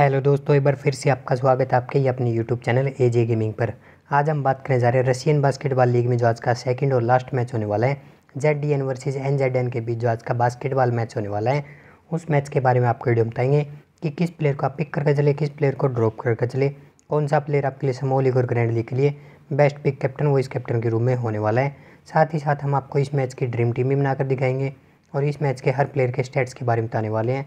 hello दोस्तों एक बार फिर से आपका स्वागत है आपके ही अपने YouTube channel A J gaming पर आज हम बात करने जा रहे हैं रशियन बास्केटबॉल लीग में जो आज का सेकंड और लास्ट मैच होने वाला है Z D N versus N Z N के बीच जो आज का बास्केटबॉल मैच होने वाला है उस मैच के बारे में आपको वीडियो बताएंगे कि किस प्लेयर को आप पिक करके चले किस प्लेयर को ड्रॉप करके चले कौन सा प्लेयर आपके लिए समोह लीग और ग्रैंड लीग के लिए best pick captain vice captain के रूप में होने वाला है साथ ही साथ हम आपको इस मैच की ड्रीम टीम भी बनाकर दिखाएंगे और इस मैच के हर प्लेयर के स्टेट्स के बारे में बताने वाले हैं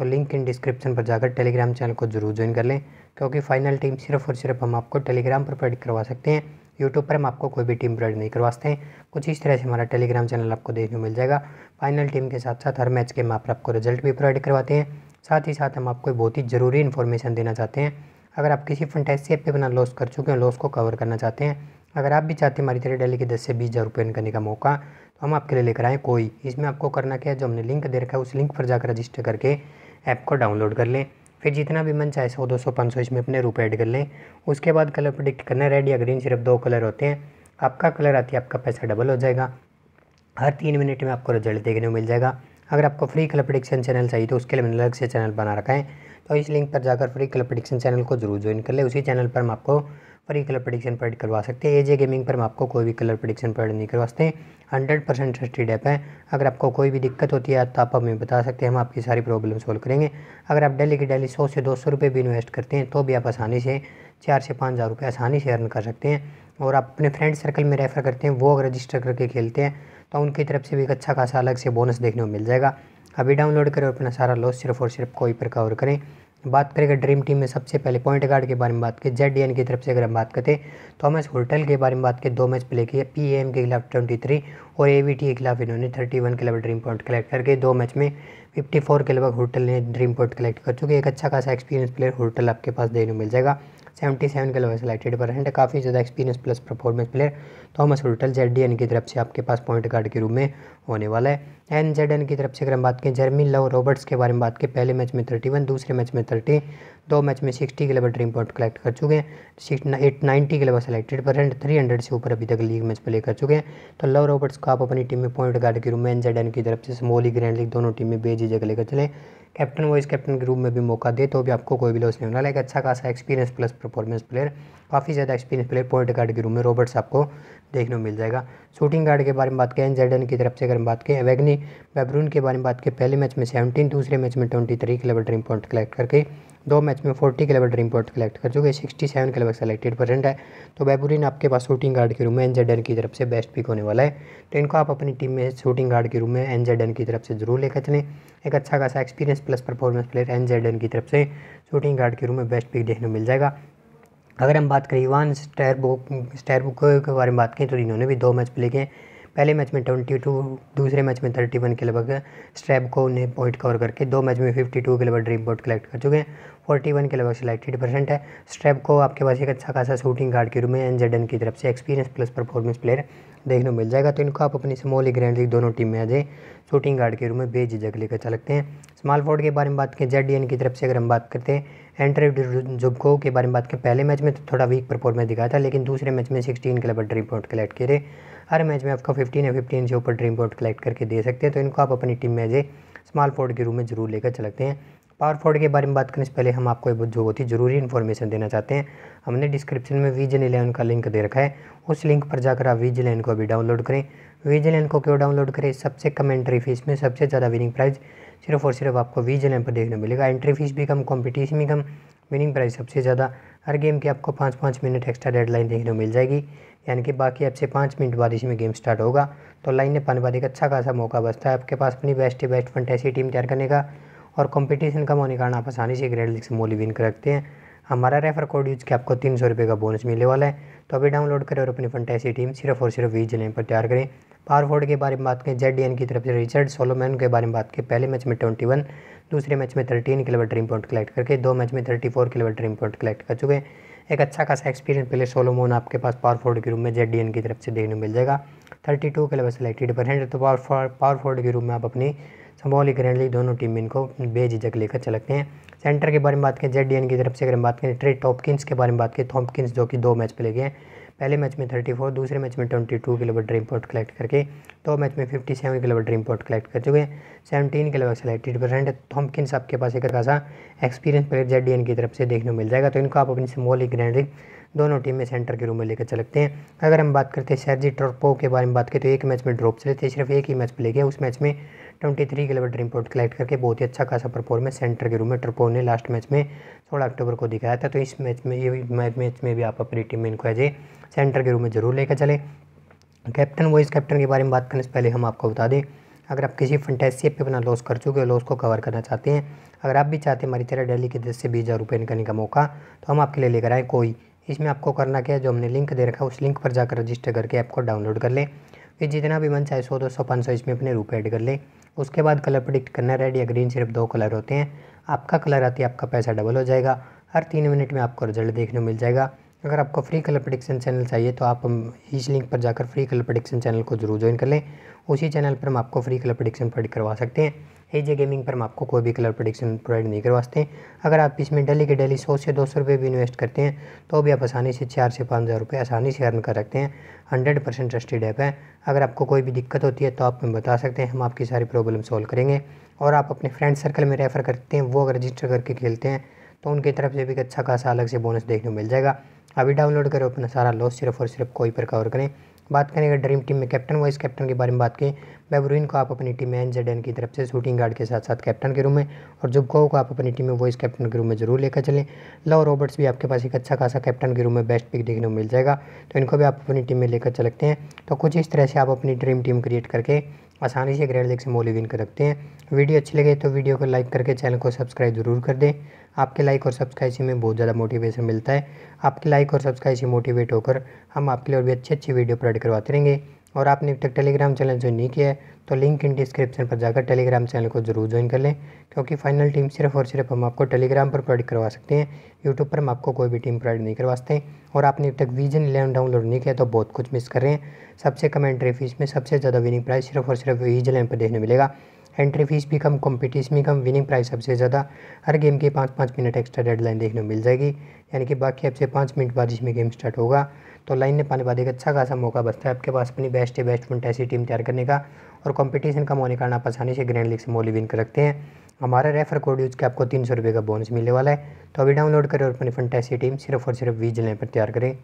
तो लिंक इन डिस्क्रिप्शन पर जाकर टेलीग्राम चैनल को जरूर ज्वाइन कर लें क्योंकि फाइनल टीम सिर्फ और सिर्फ हम आपको टेलीग्राम पर प्रोवाइड करवा सकते हैं यूट्यूब पर हम आपको कोई भी टीम प्रोवाइड नहीं करवा सकते हैं कुछ इस तरह से हमारा टेलीग्राम चैनल आपको देखने को मिल जाएगा फाइनल टीम के साथ साथ हर मैच के मैं पर आपको रिजल्ट भी प्रोवाइड करवाते हैं साथ ही साथ हम आपको बहुत ही ज़रूरी इन्फॉर्मेशन देना चाहते हैं अगर आप किसी फंटेसी ऐप पर अपना लॉस कर चुके हैं लॉस को कवर करना चाहते हैं अगर आप भी चाहते हैं हमारी तरह डेली के दस से बीस हज़ार रुपये इन करने का मौका तो हम आपके लिए लेकर आए कोई इसमें आपको करना क्या है जो हमने लिंक दे रखा है उस लिंक पर जाकर रजिस्टर करके ऐप को डाउनलोड कर लें फिर जितना भी मन चाहे सौ दो सौ पाँच सौ इसमें अपने रूप ऐड कर लें उसके बाद कलर प्रोडिक्ट करना रेड या ग्रीन सिर्फ दो कलर होते हैं आपका कलर आती है आपका पैसा डबल हो जाएगा हर तीन मिनट में आपको रिजल्ट देखने को मिल जाएगा अगर आपको फ्री कलर प्रडिक्शन चैनल चाहिए तो उसके लिए मैंने अलग से चैनल बना रखा है तो इस लिंक पर जाकर फ्री कलर प्रडिक्शन चैनल को जरूर ज्वाइन कर ले उसी चैनल पर हम आपको फ्री कलर प्रडिक्शन परेड करवा सकते हैं एजे गेमिंग पर हम आपको कोई भी कलर प्रडिक्शन परेड नहीं करवा सकते हंड्रेड परसेंट ट्रस्टेड ऐप है अगर आपको कोई भी दिक्कत होती है तो आप हमें बता सकते हैं हम आपकी सारी प्रॉब्लम सॉल्व करेंगे अगर आप डेली की डेली सौ से दो सौ रुपये भी इन्वेस्ट करते हैं तो भी आप आसानी से चार से पाँच हज़ार रुपये आसानी से अर्न कर सकते हैं और आप अपने फ्रेंड सर्कल में रेफ़र करते हैं वो अगर रजिस्टर करके खेलते हैं तो उनकी तरफ से भी एक अच्छा खासा अलग से बोनस देखने को मिल जाएगा अभी डाउनलोड करें और अपना सारा लॉस सिर्फ और सिर्फ कोई प्रकार करें बात करेंगे ड्रीम टीम में सबसे पहले पॉइंट गार्ड के बारे में बात करें जेड की तरफ से अगर हम बात करते हैं तो हमें होटल के बारे में बात करें दो मैच प्ले किए पी एम के खिलाफ ट्वेंटी थ्री और ए वी टी के खिलाफ इन्होंने थर्टी वन के लगभग ड्रीम पॉइंट कलेक्ट करके दो मैच में फिफ्टी फोर के लगभग होटल ने ड्रीम पॉइंट कलेक्ट कर चुके एक अच्छा खासा एक्सपीरियंस प्लेयर होटल आपके पास देखने मिल जाएगा सेवेंटी सेवन के लेवल सेलेक्टेड पर हैं काफ़ी ज़्यादा experience plus performance player Thomas Hotel Z D N की तरफ से आपके पास पॉइंट गार्ड के रूप में होने वाला है एन जेड एन की तरफ से अगर हम बात करें जर्मी लव रॉबर्ट्स के बारे में बात करें पहले मैच में थर्टी वन दूसरे मैच में थर्टी दो मैच में सिक्सटी के लेवल ड्रीम पॉइंट कलेक्ट कर चुके हैं सिक्स एट नाइन्टी के लेवल सेलेक्टेड पर एंड थ्री हंड्रेड से ऊपर अभी तक लीग मैच प्ले कर चुके हैं तो लव रॉबर्ट्स को आप अपनी टीम में पॉइंट गार्ड के रूप में एन जेड एन की तरफ से स्मॉली ग्रैंड लीग दोनों टीम में जगह लेकर चलें कैप्टन वाइस कैप्टन के रूप में भी मौका दे तो भी आपको कोई भी लॉस नहीं होना लाइक अच्छा खासा एक्सपीरियंस प्लस परफॉर्मेंस प्लेयर काफ़ी ज़्यादा एक्सपीरियंस प्लेयर पॉइंट गार्ड के रूप में रॉबर्ट्स आपको देखने को मिल जाएगा शूटिंग गार्ड के बारे में बात करें जेडन की तरफ से अगर हम बात करें वैगनी बैबरून के बारे में बात करें पहले मैच में सेवनटीन दूसरे मैच में twenty three kilometre point collect करके दो मैच में फोर्टी के लेवल ड्रीम पॉइंट कलेक्ट कर चुके सिक्सटी सेवन के लेवल सेलेक्टेड परसेंट है तो बैबुरिन आपके पास शूटिंग गार्ड के रूम में एनजेडन की तरफ से बेस्ट पिक होने वाला है तो इनको आप अपनी टीम में शूटिंग गार्ड के रूम में एनजेडन की तरफ से जरूर लेकर चलें एक अच्छा खासा experience plus performance player NZN की तरफ से शूटिंग गार्ड के रूम में बेस्ट पिक देखने मिल जाएगा अगर हम बात करें इवान स्टैरबुक स्टैरबुक के बारे में बात करें तो इन्होंने भी दो मैच प्ले किए हैं पहले मैच में ट्वेंटी टू दूसरे मैच में थर्टी वन के लगभग स्ट्रैप को ने पॉइंट कवर करके दो मैच में फिफ्टी टू के लगभग ड्रीम बोर्ड कलेक्ट कर चुके हैं फोर्टी वन के लगभग सिलेक्टेड परसेंट है स्ट्रेप को आपके पास एक अच्छा खासा शूटिंग गार्ड के रूप में एन की तरफ से एक्सपीरियंस प्लस परफॉर्मेंस प्लेयर देखने को मिल जाएगा तो इनको आप अपनी स्मॉल ही ग्रैंड लीग दोनों टीम में आज शूटिंग गार्ड के रूप में जग लेकर चल सकते हैं स्मॉल फोर्ड के बारे में बात करें जेड की तरफ से अगर हम बात करते हैं एंट्री जुबको के बारे में बात करें पहले मैच में तो थोड़ा वीक परफॉर्मेंस दिखाया था लेकिन दूसरे मैच में सिक्सटीन के लगभग ड्रीम पॉइंट कलेक्ट किए हर मैच में आपको फिफ्टीन या फिफ्टीन से ऊपर ड्रीम पॉइंट कलेक्ट करके दे सकते हैं तो इनको आप अपनी टीम में आज स्मॉल फोर्ड के रूम में जरूर लेकर चलते हैं पावर फोर्ड के बारे में बात करने से पहले हम आपको जो बहुत ही ज़रूरी इन्फॉर्मेशन देना चाहते हैं हमने डिस्क्रिप्शन में वीजन इलेवन का लिंक दे रखा है उस लिंक पर जाकर आप वीजन इलेवन को अभी डाउनलोड करें वीजन इलेवन को क्यों डाउनलोड करें सबसे कम एंट्री फीस में सबसे ज़्यादा विनिंग प्राइज़ सिर्फ और सिर्फ आपको वीजन इलेवन पर देखने मिलेगा एंट्री फीस भी कम कॉम्पिटिशन भी कम विनिंग प्राइज सबसे ज़्यादा हर गेम की आपको पाँच पाँच मिनट एक्स्ट्रा डेडलाइन देखने को मिल जाएगी यानी कि बाकी आपसे पाँच मिनट बाद इसमें गेम स्टार्ट होगा तो लाइन ने पाने बाद एक अच्छा खासा मौका बचता है आपके पास अपनी बेस्ट बेस्ट फंटेसी टीम तैयार करने का और कंपटीशन कम होने के कारण आप आसानी से ग्रेड लिख से मोली विन कर सकते हैं हमारा रेफर कोड यूज के आपको तीन सौ रुपये का बोनस मिलने वाला है तो अभी डाउनलोड करें और अपनी फंटैसी टीम सिर्फ और सिर्फ वी जने पर तैयार करें पावरफोर्ड फोर्ड के बारे में बात करें जेड की तरफ से रिचर्ड सोलोमैन के बारे में बात करें पहले मैच में ट्वेंटी वन दूसरे मैच में thirteen kilometre dream point collect करके दो मैच में thirty four kilometre dream point collect कर चुके हैं एक अच्छा खासा एक्सपीरियंस पहले सोलोमोन आपके पास पावर फोर्ड के रूम में जेड की तरफ से देखने मिल जाएगा थर्टी टू तो के सेलेक्टेड पर हैंड तो पावर पावर फोर्ड के रूम में आप अपनी संभौली ग्रैंडली दोनों टीम इनको बेझिझक लेकर चलते हैं सेंटर के बारे में बात करें जेड की तरफ से अगर हम बात करें ट्रेड टॉपकिंस के बारे में बात करें थॉपकिंस जो कि दो मैच पे ले गए हैं पहले मैच में 34 दूसरे मैच में 22 लेवल ड्रीम पॉइंट कलेक्ट करके दो मैच में 57 लेवल ड्रीम पॉइंट कलेक्ट कर चुके हैं सेवनटीन के लेवल सेलेक्टेड परसेंट थॉमकिंस आपके पास एक खासा एक्सपीरियंस प्लेयर जेड की तरफ से देखने को मिल जाएगा तो इनको आप अपनी स्मॉल ग्रैंड दोनों टीमें सेंटर के रूम में लेकर चलते हैं अगर हम बात करते हैं सर्जी ट्रपो के बारे में बात करें तो एक मैच में ड्रॉप चले थे सिर्फ एक ही मैच प्ले गया उस मैच में twenty three kilometre point collect करके बहुत ही अच्छा खासा परफॉर्मेंस सेंटर के रूम में ट्रपो ने लास्ट मैच में सोलह अक्टूबर को दिखाया था तो इस मैच में ये मैच में भी आप अपनी टीम में इनको एज ए सेंटर के रूम में ज़रूर लेकर चले कैप्टन वाइस कैप्टन के बारे में बात करने से पहले हम आपको बता दें अगर आप किसी फंटेसी पे अपना लॉस कर चुके हो लॉस को कवर करना चाहते हैं अगर आप भी चाहते हैं हमारी तरह डेली के दस से बीस हज़ार रुपये इनकम का मौका तो हम आपके लिए लेकर आए कोई इसमें आपको करना क्या है जो हमने लिंक दे रखा है उस लिंक पर जाकर रजिस्टर करके ऐप को डाउनलोड कर लें फिर जितना भी मन चाहे सौ दो सौ पाँच सौ इसमें अपने रुपये ऐड कर लें उसके बाद कलर प्रडिक्ट करना रेड या ग्रीन सिर्फ दो कलर होते हैं आपका कलर आती है आपका पैसा डबल हो जाएगा हर तीन मिनट में आपको रिजल्ट देखने मिल जाएगा अगर आपको फ्री कलर प्रडिक्शन चैनल चाहिए तो आप इस लिंक पर जाकर फ्री कलर प्रडिक्शन चैनल को जरूर ज्वाइन कर लें उसी चैनल पर हम आपको फ्री कलर प्रडिक्शन प्रोडक्ट करवा सकते हैं ए जे गेमिंग पर हम आपको कोई भी कलर प्रोडिक्शन प्रोवाइड नहीं करवाते हैं अगर आप इसमें डेली के डेली सौ से दो सौ रुपये भी इन्वेस्ट करते हैं तो भी आप आसानी से चार से पाँच हज़ार रुपये आसानी से अर्न कर सकते हैं हंड्रेड परसेंट ट्रस्टेड ऐप है अगर आपको कोई भी दिक्कत होती है तो आप हमें बता सकते हैं हम आपकी सारी प्रॉब्लम सॉल्व करेंगे और आप अपने फ्रेंड सर्कल में रेफ़र करते हैं वो अगर रजिस्टर करके खेलते हैं तो उनकी तरफ से भी एक अच्छा खासा अलग से बोनस देखने को मिल जाएगा अभी डाउनलोड करो अपना सारा लॉस सिर्फ और सिर्फ कोई पर कवर करें बात करें अगर ड्रीम टीम में कैप्टन वाइस कैप्टन के बारे में बात करें बेबरूइन को आप अपनी टीम में एन की तरफ से शूटिंग गार्ड के साथ साथ कैप्टन के रूम में और जुबकाओ को आप अपनी टीम में वॉइस कैप्टन के रूम में जरूर लेकर चलें लव रॉबर्ट्स भी आपके पास एक अच्छा खासा कैप्टन के रूम में बेस्ट पिक देखने को मिल जाएगा तो इनको भी आप अपनी टीम में लेकर चलते हैं तो कुछ इस तरह से आप अपनी ड्रीम टीम क्रिएट करके आसानी से ग्रेड लेक से मोली विन कर रखते हैं वीडियो अच्छी लगे तो वीडियो को लाइक करके चैनल को सब्सक्राइब जरूर कर दें आपके लाइक और सब्सक्राइब से हमें बहुत ज़्यादा मोटिवेशन मिलता है आपके लाइक और सब्सक्राइब से मोटिवेट होकर हम आपके लिए और भी अच्छी अच्छी वीडियो प्रोवाइड करवाते रहेंगे और आपने अब तक टेलीग्राम चैनल ज्वाइन नहीं किया है तो लिंक इन डिस्क्रिप्शन पर जाकर टेलीग्राम चैनल को ज़रूर ज्वाइन कर लें क्योंकि फाइनल टीम सिर्फ और सिर्फ हम आपको टेलीग्राम पर प्रोवाइड करवा सकते हैं यूट्यूब पर हम आपको कोई भी टीम प्रोवाइड नहीं करवा सकते और आपने अब तक विजन इलेवन डाउनलोड नहीं किया तो बहुत कुछ मिस कर रहे हैं सबसे कम एंट्री फीस में सबसे ज़्यादा विनिंग प्राइस सिर्फ और सिर्फ विजन इलेवन पर देखने मिलेगा एंट्री फीस भी कम कॉम्पिटिशन भी कम विनिंग प्राइस सबसे ज़्यादा हर गेम के पाँच पाँच मिनट एक्स्ट्रा डेडलाइन देखने मिल जाएगी यानी कि बाकी आपसे पाँच मिनट बाद इसमें गेम स्टार्ट होगा तो लाइन ने पाने बाद एक अच्छा खासा मौका बचता है आपके पास अपनी बेस्ट है बैट्समैन ऐसी टीम तैयार करने का और कंपटीशन कम होने कारण आप आसानी से ग्रैंड लीग से मोली विन कर रखते हैं हमारा रेफर कोड यूज के आपको तीन सौ रुपये का बोनस मिलने वाला है तो अभी डाउनलोड करें और अपनी फंटैसी टीम सिर्फ और सिर्फ वीज लेने पर तैयार करें